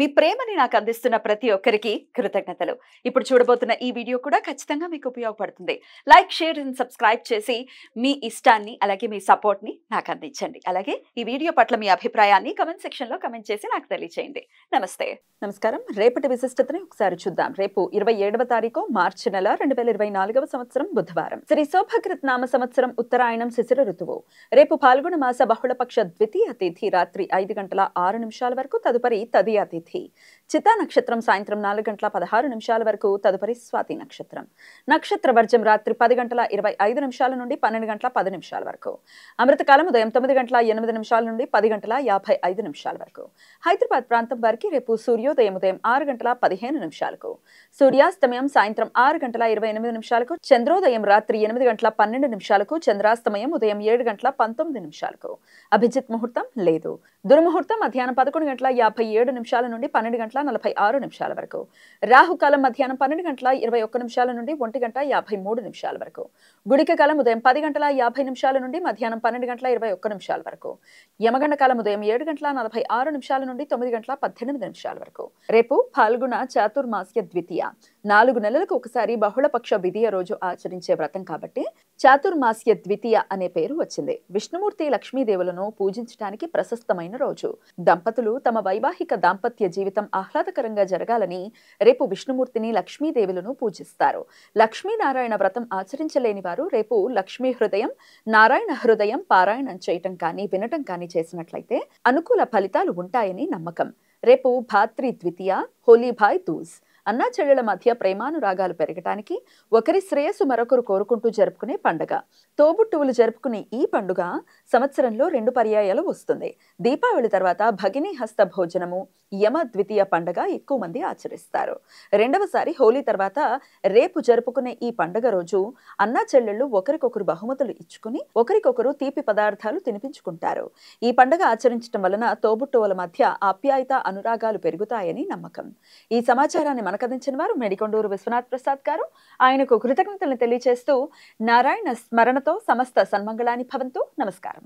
మీ ప్రేమని నాకు అందిస్తున్న ప్రతి ఒక్కరికి కృతజ్ఞతలు ఇప్పుడు చూడబోతున్న ఈ వీడియో కూడా ఖచ్చితంగా మీకు ఉపయోగపడుతుంది లైక్ షేర్ అండ్ సబ్స్క్రైబ్ చేసి మీ ఇష్టాన్ని అలాగే మీ సపోర్ట్ని నాకు అందించండి అలాగే ఈ వీడియో పట్ల మీ అభిప్రాయాన్ని కమెంట్ సెక్షన్లో కమెంట్ చేసి నాకు తెలియచేయండి నమస్తే నమస్కారం రేపటి విశిష్టతని ఒకసారి చూద్దాం రేపు ఇరవై ఏడవ తారీఖు మార్చి నెల రెండు వేల ఇరవై నాలుగవ సంవత్సరం బుధవారం శ్రీ శోభకృత్ నామ సంవత్సరం ఉత్తరాయణం శిశిర ఋతువు రేపు పాల్గొన మాస బహుళపక్ష ద్వితీయ తిథి రాత్రి ఐదు గంటల ఆరు నిమిషాల వరకు తదుపరి తదియా తిథి చితా నక్షత్రం సాయంత్రం నాలుగు గంటల పదహారు నిమిషాల వరకు తదుపరి స్వాతి నక్షత్రం నక్షత్ర వర్జం రాత్రి పది గంటల ఇరవై ఐదు నిమిషాల నుండి పన్నెండు గంటల పది నిమిషాల వరకు అమృతకాలం ఉదయం తొమ్మిది గంటల ఎనిమిది నిమిషాల నుండి పది గంటల యాభై ఐదు నిమిషాల వరకు హైదరాబాద్ ప్రాంతం వారికి రేపు సూర్యోదయం ఉదయం ఆరు గంటల పదిహేను నిమిషాలకు సూర్యాస్తమయం సాయంత్రం ఆరు గంటల ఇరవై ఎనిమిది నిమిషాలకు చంద్రోదయం రాత్రి ఎనిమిది గంటల పన్నెండు నిమిషాలకు చంద్రాస్తమయం ఉదయం ఏడు గంటల పంతొమ్మిది నిమిషాలకు అభిజిత్ ముహూర్తం లేదు దుర్ముహూర్తం మధ్యాహ్నం పదకొండు గంటల యాభై ఏడు నిమిషాల నుండి పన్నెండు గంటల నలభై ఆరు నిమిషాల వరకు రాహుకాలం మధ్యాహ్నం పన్నెండు గంటల ఇరవై ఒక్క నిమిషాల నుండి ఒంటి గంట యాభై మూడు నిమిషాల వరకు గుడిక కాలం ఉదయం పది గంటల యాభై నిమిషాల నుండి మధ్యాహ్నం పన్నెండు గంటల ఇరవై ఒక్క నిమిషాల వరకు యమగండ కాలం ఉదయం ఏడు గంటల నలభై ఆరు నిమిషాల నుండి తొమ్మిది గంటల పద్దెనిమిది నిమిషాల వరకు రేపు ఫాల్గుణ చాతుర్మాస్య ద్వితీయ నాలుగు నెలలకు ఒకసారి బహుళపక్ష విధియ రోజు ఆచరించే వ్రతం కాబట్టి చాతుర్మాస్య ద్వితీయ అనే పేరు వచ్చింది విష్ణుమూర్తి లక్ష్మీదేవులను పూజించడానికి ప్రశస్తమైన రోజు దంపతులు తమ వైవాహిక దాంపత్య జీవితం ఆహ్లాదకరంగా జరగాలని రేపు విష్ణుమూర్తిని లక్ష్మీదేవులను పూజిస్తారు లక్ష్మీనారాయణ వ్రతం ఆచరించలేని వారు రేపు లక్ష్మీ హృదయం నారాయణ హృదయం పారాయణం చేయటం కానీ వినటం కానీ చేసినట్లయితే అనుకూల ఫలితాలు ఉంటాయని నమ్మకం రేపు భాత్రి ద్వితీయ హోలీ భాయ్ దూజ్ అన్నా చెల్లెల మధ్య ప్రేమానురాగాలు పెరగటానికి ఒకరి శ్రేయస్సు మరొకరు కోరుకుంటూ జరుపుకునే పండుగ తోబుట్టువులు జరుపుకునే ఈ పండుగ సంవత్సరంలో రెండు పర్యాయాలు వస్తుంది దీపావళి తర్వాత భగిని హస్త భోజనము యమ ద్వితీయ పండగ ఎక్కువ మంది ఆచరిస్తారు రెండవసారి హోలీ తర్వాత రేపు జరుపుకునే ఈ పండగ రోజు అన్నా చెల్లెళ్ళు ఒకరికొకరు బహుమతులు ఇచ్చుకుని ఒకరికొకరు తీపి పదార్థాలు తినిపించుకుంటారు ఈ పండగ ఆచరించడం వలన తోబుట్టువుల మధ్య ఆప్యాయత అనురాగాలు పెరుగుతాయని నమ్మకం ఈ సమాచారాన్ని మనకందించిన వారు మెడికొండూరు విశ్వనాథ్ ప్రసాద్ గారు ఆయనకు కృతజ్ఞతలు తెలియజేస్తూ నారాయణ స్మరణతో సమస్త సన్మంగళాన్ని భవంతు నమస్కారం